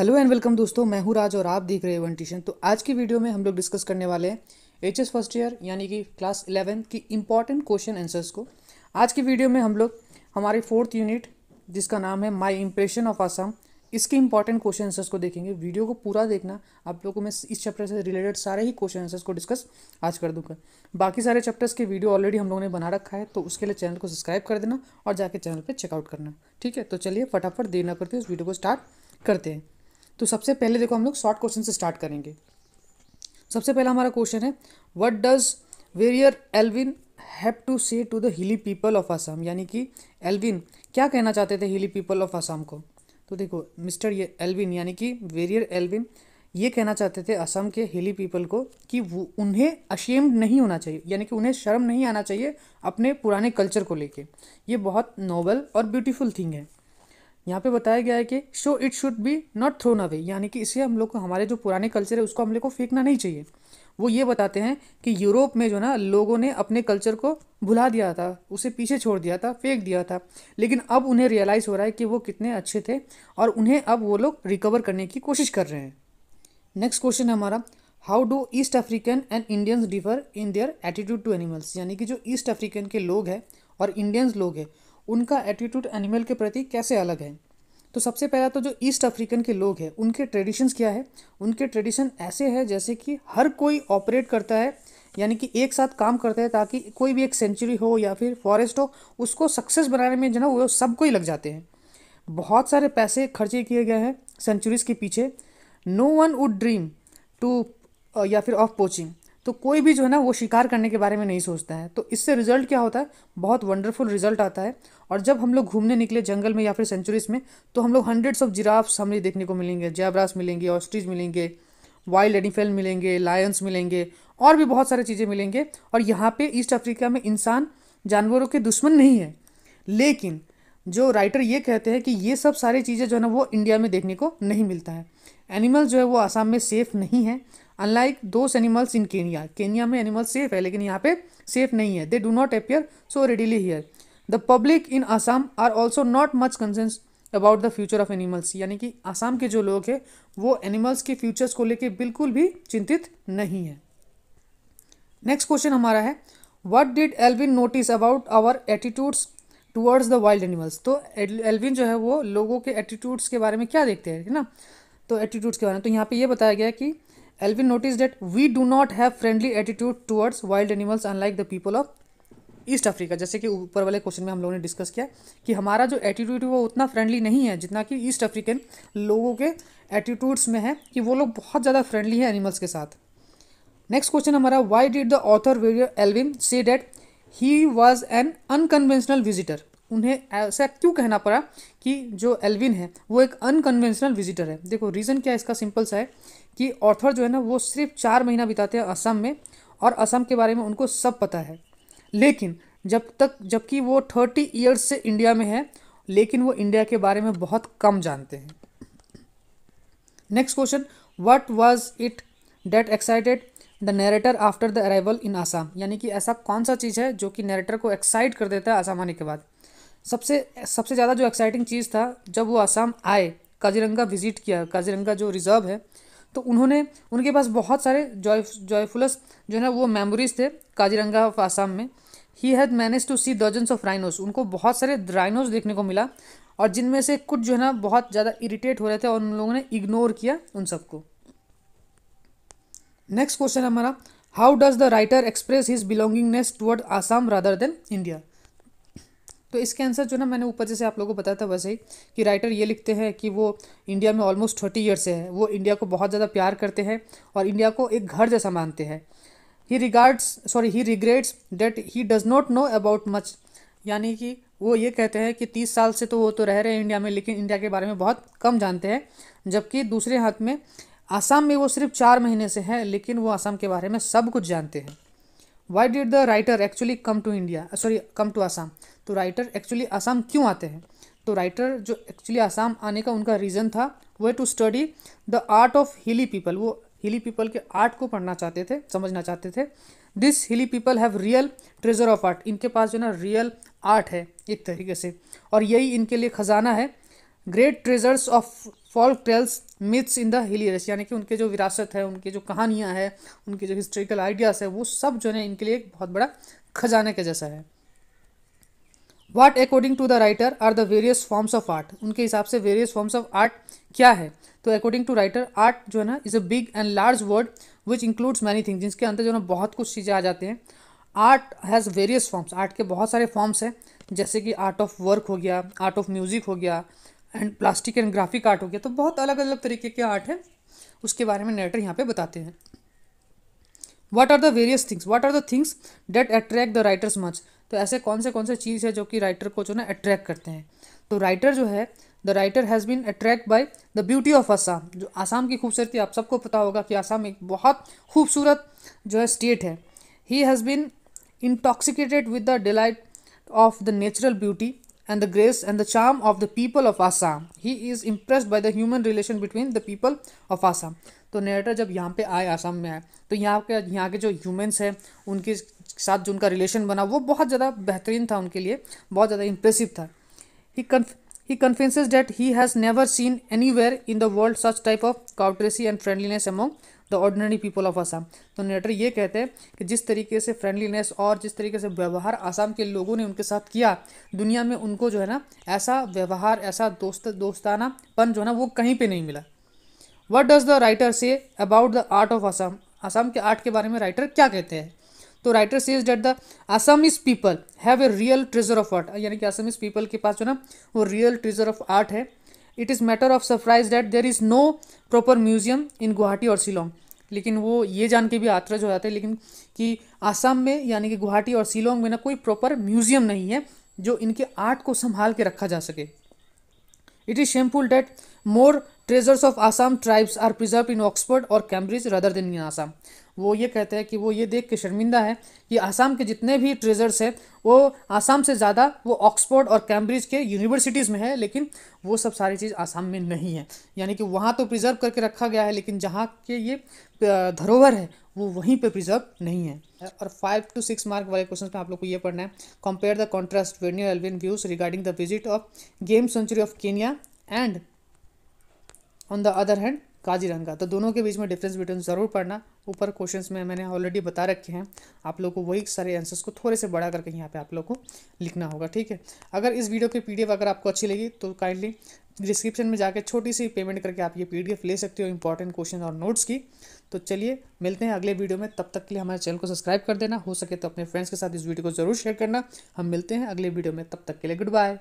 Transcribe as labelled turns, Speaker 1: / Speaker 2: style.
Speaker 1: hello and welcome दोस्तों मैं हूं राज और आप देख रहे हो वन ट्यूशन तो आज की वीडियो में हम लोग डिस्कस करने वाले हैं एच एस फर्स्ट ईयर यानी कि क्लास इलेवेंथ की इंपॉर्टेंट क्वेश्चन आंसर्स को आज की वीडियो में हम लोग हमारी फोर्थ यूनिट जिसका नाम है माई इम्प्रेशन ऑफ आसाम इसके इंपॉर्टेंट क्वेश्चन आंसर्स को देखेंगे वीडियो को पूरा देखना आप लोगों को मैं इस चैप्टर से रिलेटेड सारे ही क्वेश्चन आंसर्स को डिस्कस आज कर दूंगा बाकी सारे चैप्टर्स के वीडियो ऑलरेडी हम लोगों ने बना रखा है तो उसके लिए चैनल को सब्सक्राइब कर देना और जाके चैनल पर चेकआउट करना ठीक है तो चलिए फटाफट देना करते हैं उस वीडियो को स्टार्ट करते हैं तो सबसे पहले देखो हम लोग शॉर्ट क्वेश्चन से स्टार्ट करेंगे सबसे पहला हमारा क्वेश्चन है what does Verrier Elwin have to say to the hilly people of Assam यानी कि एलविन क्या कहना चाहते थे हिली पीपल ऑफ आसाम को तो देखो मिस्टर ये एलविन यानी कि वेरियर एलविन ये कहना चाहते थे असम के हिली पीपल को कि वो उन्हें अशेम्ड नहीं होना चाहिए यानी कि उन्हें शर्म नहीं आना चाहिए अपने पुराने कल्चर को लेके ये बहुत नोबल और ब्यूटीफुल थिंग है यहाँ पे बताया गया है कि so it should be not thrown away यानी कि इसे हम लोग को हमारे जो पुराने कल्चर है उसको हम लोग को फेंकना नहीं चाहिए वो ये बताते हैं कि यूरोप में जो ना लोगों ने अपने कल्चर को भुला दिया था उसे पीछे छोड़ दिया था फेंक दिया था लेकिन अब उन्हें रियलाइज़ हो रहा है कि वो कितने अच्छे थे और उन्हें अब वो लोग रिकवर करने की कोशिश कर रहे हैं नेक्स्ट क्वेश्चन है हमारा how do East African and Indians differ in their attitude to animals यानी कि जो ईस्ट अफ्रीकन के लोग हैं और इंडियंस लोग हैं उनका एटीट्यूड एनिमल के प्रति कैसे अलग है तो सबसे पहला तो जो ईस्ट अफ्रीकन के लोग हैं उनके ट्रेडिशंस क्या है उनके ट्रेडिशन ऐसे हैं जैसे कि हर कोई ऑपरेट करता है यानी कि एक साथ काम करता है ताकि कोई भी एक सेंचुरी हो या फिर फॉरेस्ट हो उसको सक्सेस बनाने में जो ना वो सबको ही लग जाते हैं बहुत सारे पैसे खर्चे किए गए हैं सेंचुरीज़ के पीछे no one would dream to या फिर ऑफ पोचिंग तो कोई भी जो है ना वो शिकार करने के बारे में नहीं सोचता है तो इससे रिजल्ट क्या होता है बहुत वंडरफुल रिजल्ट आता है और जब हम लोग घूमने निकले जंगल में या फिर सेंचुरीज में तो हम लोग हंड्रेड्स ऑफ जिराफ्स हमें देखने को मिलेंगे जैबरास मिलेंगे ऑस्ट्रीज मिलेंगे वाइल्ड एनिफेल मिलेंगे लायंस मिलेंगे और भी बहुत सारी चीज़ें मिलेंगे और यहाँ पे ईस्ट अफ्रीका में इंसान जानवरों के दुश्मन नहीं है लेकिन जो राइटर ये कहते हैं कि ये सब सारी चीज़ें जो है ना वो इंडिया में देखने को नहीं मिलता है एनिमल्स जो है वो आसाम में सेफ़ नहीं है unlike those animals in Kenya Kenya में एनिमल सेफ है लेकिन यहाँ पे सेफ नहीं है they do not appear so readily here the public in Assam are also not much concerned about the future of animals यानी कि आसाम के जो लोग हैं वो एनिमल्स के फ्यूचर्स को लेकर बिल्कुल भी चिंतित नहीं है नेक्स्ट क्वेश्चन हमारा है what did Elwin notice about our attitudes towards the wild animals तो एलविन जो है वो लोगों के एटीट्यूड्स के बारे में क्या देखते हैं ना तो एटीट्यूड्स के बारे में तो यहाँ पे ये बताया गया कि Elwin notice that we do not have friendly attitude towards wild animals unlike the people of East Africa जैसे कि ऊपर वाले क्वेश्चन में हम लोगों ने डिस्कस किया कि हमारा जो एटीट्यूड है वो उतना फ्रेंडली नहीं है जितना कि ईस्ट अफ्रीकन लोगों के एटीट्यूड्स में है कि वो लोग बहुत ज़्यादा फ्रेंडली है एनिमल्स के साथ नेक्स्ट क्वेश्चन हमारा why did the author Verrier Elwin say that he was an unconventional visitor उन्हें ऐसा क्यों कहना पड़ा कि जो एल्विन है वो एक अनकन्वेंशनल विजिटर है देखो रीज़न क्या है इसका सिंपल सा है कि ऑथर जो है ना वो सिर्फ चार महीना बिताते हैं असम में और असम के बारे में उनको सब पता है लेकिन जब तक जबकि वो थर्टी ईयर्स से इंडिया में है लेकिन वो इंडिया के बारे में बहुत कम जानते हैं next question what was it that excited the narrator after the arrival in Assam यानी कि ऐसा कौन सा चीज़ है जो कि नरेटर को एक्साइट कर देता है आसाम आने के बाद सबसे सबसे ज़्यादा जो एक्साइटिंग चीज़ था जब वो आसाम आए काजीरंगा विजिट किया काजीरंगा जो रिजर्व है तो उन्होंने उनके पास बहुत सारे जॉय जॉयफुलस जो है ना वो मेमोरीज थे काजीरंगा ऑफ आसाम में he had managed to see dozens of rhinos उनको बहुत सारे राइनोस देखने को मिला और जिनमें से कुछ जो है ना बहुत ज़्यादा इरीटेट हो रहे थे और उन लोगों ने इग्नोर किया उन सबको नेक्स्ट क्वेश्चन हमारा how does the writer express his belongingness toward Assam rather than India तो इसके आंसर जो ना मैंने ऊपर जैसे आप लोगों को बताया था वैसे ही कि राइटर ये लिखते हैं कि वो इंडिया में ऑलमोस्ट थर्टी ईयर से है वो इंडिया को बहुत ज़्यादा प्यार करते हैं और इंडिया को एक घर जैसा मानते हैं he regards sorry he regrets that he does not know about much यानी कि वो ये कहते हैं कि तीस साल से तो वो तो रह रहे हैं इंडिया में लेकिन इंडिया के बारे में बहुत कम जानते हैं जबकि दूसरे हाथ में आसाम में वो सिर्फ चार महीने से हैं लेकिन वो आसाम के बारे में सब कुछ जानते हैं why did the writer actually come to India sorry come to Assam तो राइटर एक्चुअली आसाम क्यों आते हैं तो राइटर जो एक्चुअली आसाम आने का उनका रीज़न था वो to study the art of hilly people वो हिली पीपल के आर्ट को पढ़ना चाहते थे समझना चाहते थे this hilly people have real treasure of art इनके पास जो ना रियल आर्ट है एक तरीके से और यही इनके लिए खजाना है great treasures of folk tales myths in the hilly areas यानी कि उनके जो विरासत है उनके जो कहानियाँ हैं उनके जो हिस्टोरिकल आइडियाज़ है वो सब जो है इनके लिए एक बहुत बड़ा खजाने के जैसा है what according to the writer are the various forms of art उनके हिसाब से वेरियस फॉर्म्स ऑफ आर्ट क्या है तो अकॉर्डिंग टू राइटर आर्ट जो है ना is a big and large word which includes many thing जिसके अंदर जो है ना बहुत कुछ चीज़ें आ जाते हैं art has various forms art के बहुत सारे फॉर्म्स हैं जैसे कि आर्ट ऑफ वर्क हो गया आर्ट ऑफ म्यूज़िक हो गया and plastic and graphic art हो गया तो बहुत अलग अलग तरीके के आर्ट हैं उसके बारे में नेटर यहाँ पे बताते हैं what are the various things what are the things that attract the writers much तो ऐसे कौन से कौन से चीज़ है जो कि राइटर को जो ना अट्रैक्ट करते हैं तो राइटर जो है the writer has been attract by the beauty of Assam जो आसाम की खूबसूरती आप सबको पता होगा कि आसाम एक बहुत खूबसूरत जो है स्टेट है he has been intoxicated with the delight of the natural beauty and the grace and the charm of the people of Assam he is impress by the human relation between the people of Assam तो नेटर जब यहाँ पे आए आसाम में आए तो यहाँ के यहाँ के जो ह्यूमेंस हैं उनकी साथ जो उनका रिलेशन बना वो बहुत ज़्यादा बेहतरीन था उनके लिए बहुत ज़्यादा इम्प्रेसिव था he he confesses he has never seen anywhere in the world such type of courtesy and friendliness among the ordinary people of Assam तो नेटर ये कहते हैं कि जिस तरीके से फ्रेंडलीनेस और जिस तरीके से व्यवहार आसाम के लोगों ने उनके साथ किया दुनिया में उनको जो है ना ऐसा व्यवहार ऐसा दोस्त दोस्तानापन जो है ना वो कहीं पे नहीं मिला what does the writer say about the art of Assam Assam के आर्ट के बारे में राइटर क्या कहते हैं तो writer says that the Assamese people have a real treasure of art यानी कि असमिस पीपल के पास जो ना वो रियल ट्रेजर ऑफ आर्ट है it is matter of surprise that there is no proper museum in Guwahati और शिलोंग लेकिन वो ये जान के भी आतरज हो जाते हैं लेकिन कि आसाम में यानी कि गुवाहाटी और शिलोंग में ना कोई प्रॉपर म्यूजियम नहीं है जो इनके आर्ट को संभाल के रखा जा सके it is shameful that more treasures of Assam tribes are preserve in Oxford और Cambridge rather than in Assam वो ये कहते हैं कि वो ये देख के शर्मिंदा है कि आसाम के जितने भी ट्रेजर्स हैं वो आसाम से ज़्यादा वो ऑक्सफोर्ड और कैम्ब्रिज के यूनिवर्सिटीज़ में है लेकिन वो सब सारी चीज़ आसाम में नहीं है यानी कि वहाँ तो प्रिजर्व करके रखा गया है लेकिन जहाँ के ये धरोहर है वो वहीं पे प्रिजर्व नहीं है और फाइव टू सिक्स मार्क वाले क्वेश्चन में आप लोग को ये पढ़ना है compare the contrast Verrier Elwin views regarding the visit of game sanctuary of Kenya and on the other hand Kaziranga तो दोनों के बीच में डिफरेंस बिटवीन ज़रूर पढ़ना ऊपर क्वेश्चंस में मैंने ऑलरेडी बता रखे हैं आप लोग को वही सारे आंसर्स को थोड़े से बढ़ा करके यहाँ पे आप लोग को लिखना होगा ठीक है अगर इस वीडियो की पीडीएफ अगर आपको अच्छी लगी तो काइंडली डिस्क्रिप्शन में जाकर छोटी सी पेमेंट करके आप ये पीडीएफ ले सकते हो इंपॉर्टेंट क्वेश्चन और नोट्स की तो चलिए मिलते हैं अगले वीडियो में तब तक के लिए हमारे चैनल को सब्सक्राइब कर देना हो सके तो अपने फ्रेंड्स के साथ इस वीडियो को जरूर शेयर करना हम मिलते हैं अगले वीडियो में तब तक के लिए गुड बाय